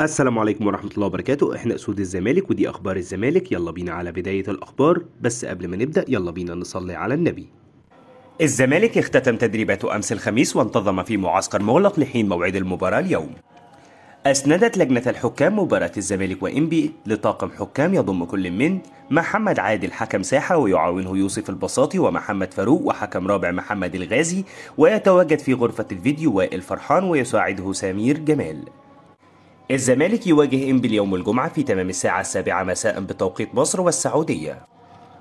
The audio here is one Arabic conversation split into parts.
السلام عليكم ورحمة الله وبركاته احنا اسود الزمالك ودي اخبار الزمالك يلا بينا على بداية الاخبار بس قبل ما نبدأ يلا بينا نصلي على النبي الزمالك اختتم تدريباته امس الخميس وانتظم في معسكر مغلق لحين موعد المباراة اليوم أسندت لجنة الحكام مباراة الزمالك وإنبي لطاقم حكام يضم كل من محمد عادل حكم ساحة ويعاونه يوسف البساطي ومحمد فاروق وحكم رابع محمد الغازي ويتواجد في غرفة الفيديو وائل فرحان ويساعده سمير جمال الزمالك يواجه إنبي اليوم الجمعة في تمام الساعة السابعة مساء بتوقيت مصر والسعودية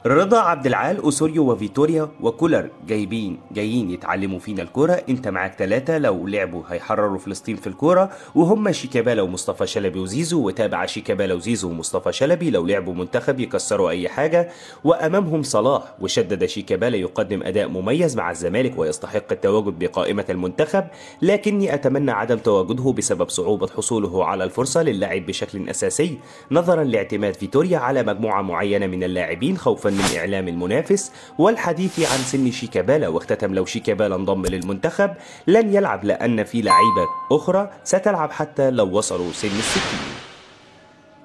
رضا عبد العال اوسوريو وفيتوريا وكولر جايبين جايين يتعلموا فينا الكوره انت معاك ثلاثه لو لعبوا هيحرروا فلسطين في الكوره وهم شيكابالا ومصطفى شلبي وزيزو وتابع شيكابالا وزيزو ومصطفى شلبي لو لعبوا منتخب يكسروا اي حاجه وامامهم صلاح وشدد شيكابالا يقدم اداء مميز مع الزمالك ويستحق التواجد بقائمه المنتخب لكني اتمنى عدم تواجده بسبب صعوبه حصوله على الفرصه للاعب بشكل اساسي نظرا لاعتماد فيتوريا على مجموعه معينه من اللاعبين خوفا من إعلام المنافس والحديث عن سن شيكابالا واختتم لو شيكابالا انضم للمنتخب لن يلعب لأن في لعيبة أخرى ستلعب حتى لو وصلوا سن الستين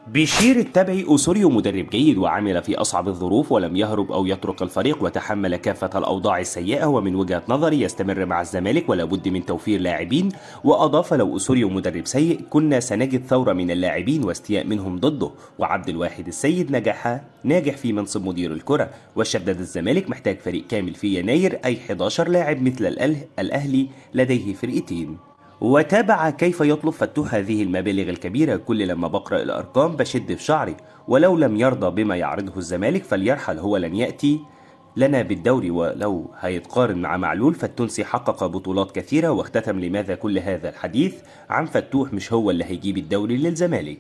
بيشير التبعي أسوريو مدرب جيد وعمل في أصعب الظروف ولم يهرب أو يترك الفريق وتحمل كافة الأوضاع السيئة ومن وجهة نظري يستمر مع الزمالك ولا بد من توفير لاعبين وأضاف لو أسوريو مدرب سيء كنا سنجد ثورة من اللاعبين واستياء منهم ضده وعبد الواحد السيد نجح ناجح في منصب مدير الكرة وشدد الزمالك محتاج فريق كامل في يناير أي 11 لاعب مثل الأهلي لديه فرقتين وتابع كيف يطلب فتوح هذه المبالغ الكبيرة كل لما بقرأ الأرقام بشد في شعري ولو لم يرضى بما يعرضه الزمالك فليرحل هو لن يأتي لنا بالدوري ولو هيتقارن مع معلول فالتونسي حقق بطولات كثيرة واختتم لماذا كل هذا الحديث عن فتوح مش هو اللي هيجيب الدوري للزمالك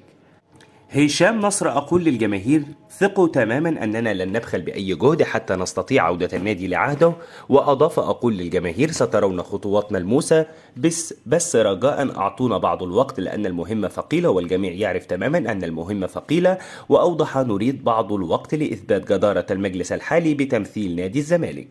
هشام نصر أقول للجماهير ثقوا تماما أننا لن نبخل بأي جهد حتى نستطيع عودة النادي لعهده وأضاف أقول للجماهير سترون خطوات ملموسة بس, بس رجاء أعطونا بعض الوقت لأن المهمة ثقيلة والجميع يعرف تماما أن المهمة ثقيلة وأوضح نريد بعض الوقت لإثبات جدارة المجلس الحالي بتمثيل نادي الزمالك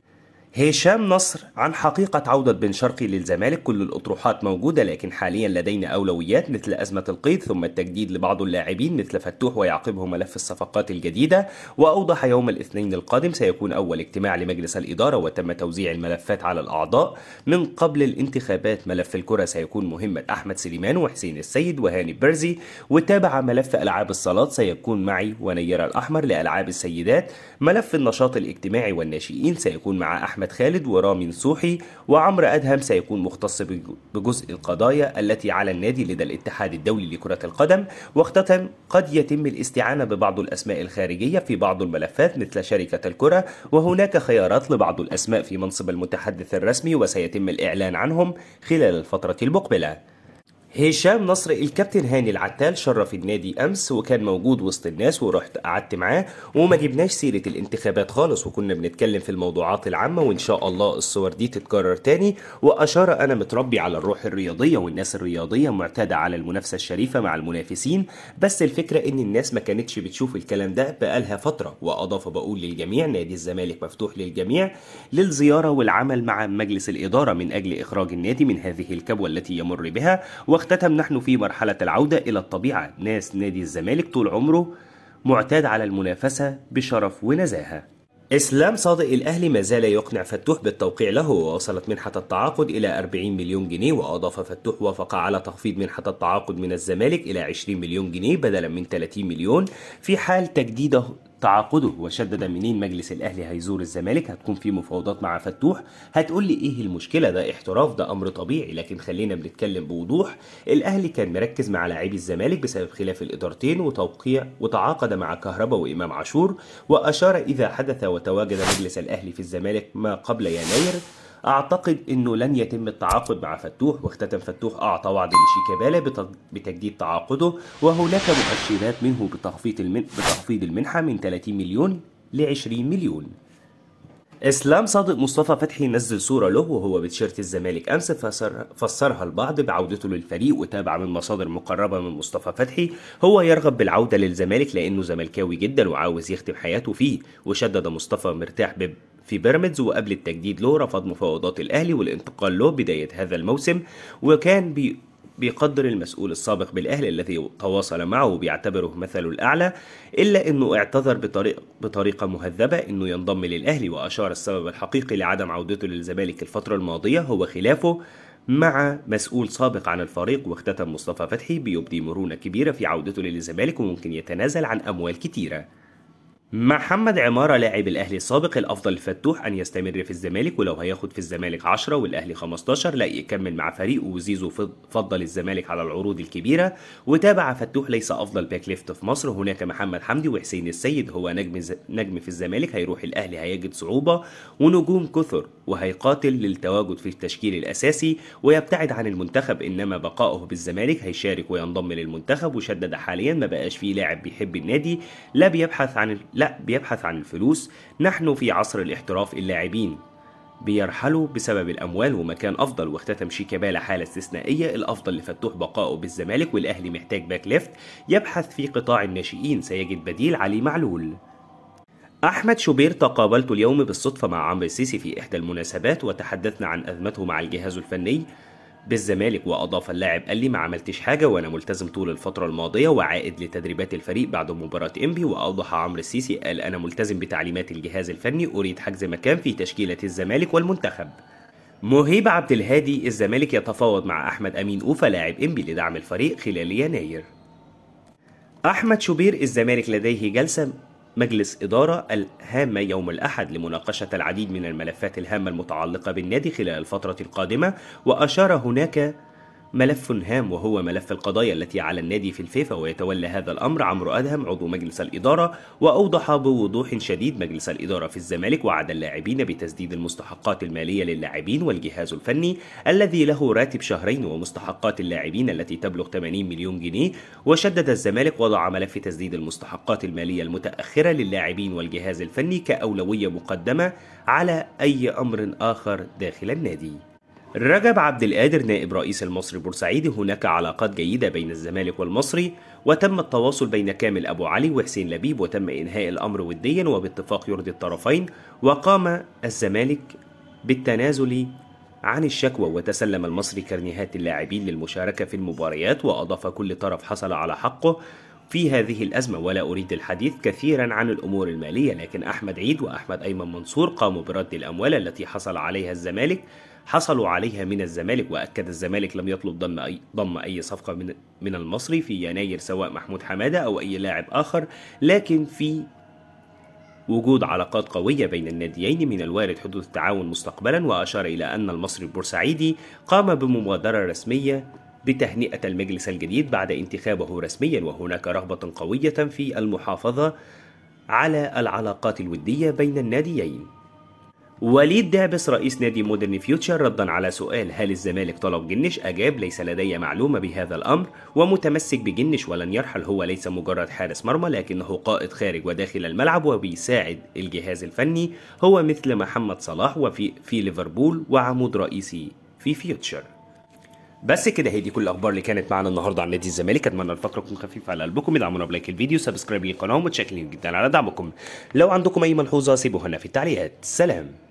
هشام نصر عن حقيقة عودة بن شرقي للزمالك كل الأطروحات موجودة لكن حاليا لدينا أولويات مثل أزمة القيد ثم التجديد لبعض اللاعبين مثل فتوح ويعقبه ملف الصفقات الجديدة وأوضح يوم الاثنين القادم سيكون أول اجتماع لمجلس الإدارة وتم توزيع الملفات على الأعضاء من قبل الانتخابات ملف الكرة سيكون مهمة أحمد سليمان وحسين السيد وهاني برزي وتابع ملف ألعاب الصالات سيكون معي ونير الأحمر لألعاب السيدات ملف النشاط الاجتماعي والناشئين سيكون مع أحمد أحمد خالد ورامي نصوحي وعمرو أدهم سيكون مختص بجزء القضايا التي على النادي لدى الاتحاد الدولي لكرة القدم واختتم قد يتم الاستعانة ببعض الأسماء الخارجية في بعض الملفات مثل شركة الكرة وهناك خيارات لبعض الأسماء في منصب المتحدث الرسمي وسيتم الإعلان عنهم خلال الفترة المقبلة هشام نصر الكابتن هاني العتال شرف النادي امس وكان موجود وسط الناس ورحت قعدت معاه وما جبناش سيره الانتخابات خالص وكنا بنتكلم في الموضوعات العامه وان شاء الله الصور دي تتكرر تاني واشار انا متربي على الروح الرياضيه والناس الرياضيه معتاده على المنافسه الشريفه مع المنافسين بس الفكره ان الناس ما كانتش بتشوف الكلام ده بقالها فتره واضاف بقول للجميع نادي الزمالك مفتوح للجميع للزياره والعمل مع مجلس الاداره من اجل اخراج النادي من هذه الكبوه التي يمر بها واختتم نحن في مرحلة العودة إلى الطبيعة ناس نادي الزمالك طول عمره معتاد على المنافسة بشرف ونزاهة إسلام صادق الأهلي ما زال يقنع فتوح بالتوقيع له ووصلت منحة التعاقد إلى 40 مليون جنيه وأضاف فتوح وافق على تخفيض منحة التعاقد من الزمالك إلى 20 مليون جنيه بدلا من 30 مليون في حال تجديده تعاقده وشدد منين مجلس الاهلي هيزور الزمالك هتكون في مفاوضات مع فتوح هتقول لي ايه المشكله ده احتراف ده امر طبيعي لكن خلينا بنتكلم بوضوح الاهلي كان مركز مع لاعبي الزمالك بسبب خلاف الادارتين وتوقيع وتعاقد مع كهربا وامام عاشور واشار اذا حدث وتواجد مجلس الاهلي في الزمالك ما قبل يناير اعتقد انه لن يتم التعاقد مع فتوح واختتم فتوح اعطى وعد لشيكابالا بتجديد تعاقده وهناك مؤشرات منه بتخفيض المن... بتخفيض المنحه من 30 مليون ل 20 مليون اسلام صادق مصطفى فتحي نزل صوره له وهو بتشيرت الزمالك امس فسر فسرها البعض بعودته للفريق وتابع من مصادر مقربه من مصطفى فتحي هو يرغب بالعوده للزمالك لانه زملكاوي جدا وعاوز يختم حياته فيه وشدد مصطفى مرتاح في بيراميدز وقبل التجديد له رفض مفاوضات الأهلي والانتقال له بداية هذا الموسم وكان بي بيقدر المسؤول السابق بالأهلي الذي تواصل معه وبيعتبره مثله الأعلى إلا أنه اعتذر بطريق بطريقة مهذبة أنه ينضم للأهلي وأشار السبب الحقيقي لعدم عودته للزمالك الفترة الماضية هو خلافه مع مسؤول سابق عن الفريق واختتم مصطفى فتحي بيبدي مرونة كبيرة في عودته للزمالك وممكن يتنازل عن أموال كتيرة محمد عمارة لاعب الأهلي السابق الأفضل لفتوح أن يستمر في الزمالك ولو هياخد في الزمالك 10 والأهلي 15 لا يكمل مع فريقه وزيزو فضل الزمالك على العروض الكبيرة وتابع فتوح ليس أفضل باك ليفت في مصر هناك محمد حمدي وحسين السيد هو نجم نجم في الزمالك هيروح الأهلي هيجد صعوبة ونجوم كثر وهيقاتل للتواجد في التشكيل الأساسي ويبتعد عن المنتخب إنما بقائه بالزمالك هيشارك وينضم للمنتخب وشدد حاليا ما بقاش فيه لاعب بيحب النادي لا بيبحث عن لا لا بيبحث عن الفلوس نحن في عصر الاحتراف اللاعبين بيرحلوا بسبب الأموال ومكان أفضل واختتم شيكابالا حالة استثنائية الأفضل لفتوح بقائه بالزمالك والأهلي محتاج باك ليفت يبحث في قطاع الناشئين سيجد بديل علي معلول أحمد شوبير تقابلت اليوم بالصدفة مع عمرو السيسي في إحدى المناسبات وتحدثنا عن أزمته مع الجهاز الفني بالزمالك واضاف اللاعب قال لي ما عملتش حاجه وانا ملتزم طول الفتره الماضيه وعائد لتدريبات الفريق بعد مباراه انبي واوضح عمرو السيسي قال انا ملتزم بتعليمات الجهاز الفني اريد حجز مكان في تشكيله الزمالك والمنتخب مهيب عبد الهادي الزمالك يتفاوض مع احمد امين اوفا لاعب انبي لدعم الفريق خلال يناير احمد شوبير الزمالك لديه جلسه مجلس إدارة الهامة يوم الأحد لمناقشة العديد من الملفات الهامة المتعلقة بالنادي خلال الفترة القادمة وأشار هناك ملف هام وهو ملف القضايا التي على النادي في الفيفا ويتولى هذا الأمر عمرو أدهم عضو مجلس الإدارة وأوضح بوضوح شديد مجلس الإدارة في الزمالك وعد اللاعبين بتسديد المستحقات المالية للاعبين والجهاز الفني الذي له راتب شهرين ومستحقات اللاعبين التي تبلغ 80 مليون جنيه وشدد الزمالك وضع ملف تسديد المستحقات المالية المتأخرة للاعبين والجهاز الفني كأولوية مقدمة على أي أمر آخر داخل النادي رجب عبد القادر نائب رئيس المصري بورسعيدي هناك علاقات جيدة بين الزمالك والمصري وتم التواصل بين كامل أبو علي وحسين لبيب وتم إنهاء الأمر وديا وباتفاق يرضي الطرفين وقام الزمالك بالتنازل عن الشكوى وتسلم المصري كرنيهات اللاعبين للمشاركة في المباريات وأضاف كل طرف حصل على حقه في هذه الأزمة ولا أريد الحديث كثيرا عن الأمور المالية لكن أحمد عيد وأحمد أيمن منصور قاموا برد الأموال التي حصل عليها الزمالك حصلوا عليها من الزمالك وأكد الزمالك لم يطلب ضم أي, ضم أي صفقة من, من المصري في يناير سواء محمود حمادة أو أي لاعب آخر لكن في وجود علاقات قوية بين الناديين من الوارد حدوث التعاون مستقبلا وأشار إلى أن المصري البورسعيدي قام بمبادرة رسمية بتهنئة المجلس الجديد بعد انتخابه رسميا وهناك رغبة قوية في المحافظة على العلاقات الودية بين الناديين وليد دابس رئيس نادي مودرن فيوتشر ردا على سؤال هل الزمالك طلب جنش أجاب ليس لدي معلومة بهذا الأمر ومتمسك بجنش ولن يرحل هو ليس مجرد حارس مرمى لكنه قائد خارج وداخل الملعب وبيساعد الجهاز الفني هو مثل محمد صلاح وفي في ليفربول وعمود رئيسي في فيوتشر بس كده هي دي كل الاخبار اللي كانت معانا النهارده عن نادي الزمالك اتمنى الفقره تكون خفيفه على قلبكم ادعمونا بلايك الفيديو سبسكرايب للقناه ومتشكرين جدا على دعمكم لو عندكم اي ملحوظه سيبوها لنا في التعليقات سلام